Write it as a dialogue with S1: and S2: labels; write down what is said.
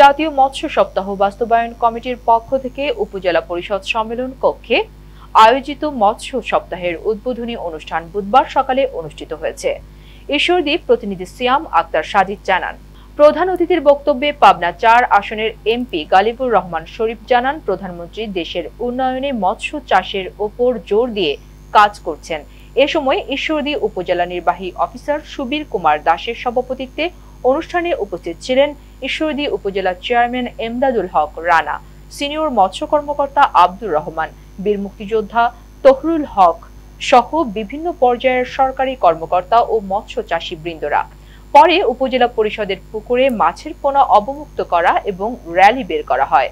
S1: জাতীয় মৎস্য সপ্তাহ বাস্তবায়ন কমিটির পক্ষ থেকে উপজেলা পরিষদ সম্মেলন কক্ষে আয়োজিত মৎস্য সপ্তাহের উদ্বোধনী অনুষ্ঠান বুধবার সকালে অনুষ্ঠিত হয়েছে ঈশ্বরদীপ প্রতিনিধি সিয়াম আক্তার সাজিদ জানান প্রধান অতিথির বক্তব্যে পাবনা চার আসনের এমপি গালিবুর রহমান শরীফ জানান প্রধানমন্ত্রী দেশের উন্নয়নে মৎস্য চাষের ওপর জোর দিয়ে কাজ করছেন এ সময় ঈশ্বরদী উপজেলা নির্বাহী অফিসার সুবীর কুমার দাসের সভাপতিত্বে অনুষ্ঠানে উপস্থিত ছিলেন ঈশ্বরদী উপজেলা চেয়ারম্যান এমদাদুল হক রানা সিনিয়র মৎস্য কর্মকর্তা আব্দুর রহমান বীর মুক্তিযোদ্ধা তহরুল হক সহ বিভিন্ন পর্যায়ের সরকারি কর্মকর্তা ও মৎস্য চাষী বৃন্দরা পরে উপজেলা পরিষদের পুকুরে মাছের পোনা অবমুক্ত করা এবং র্যালি বের করা হয়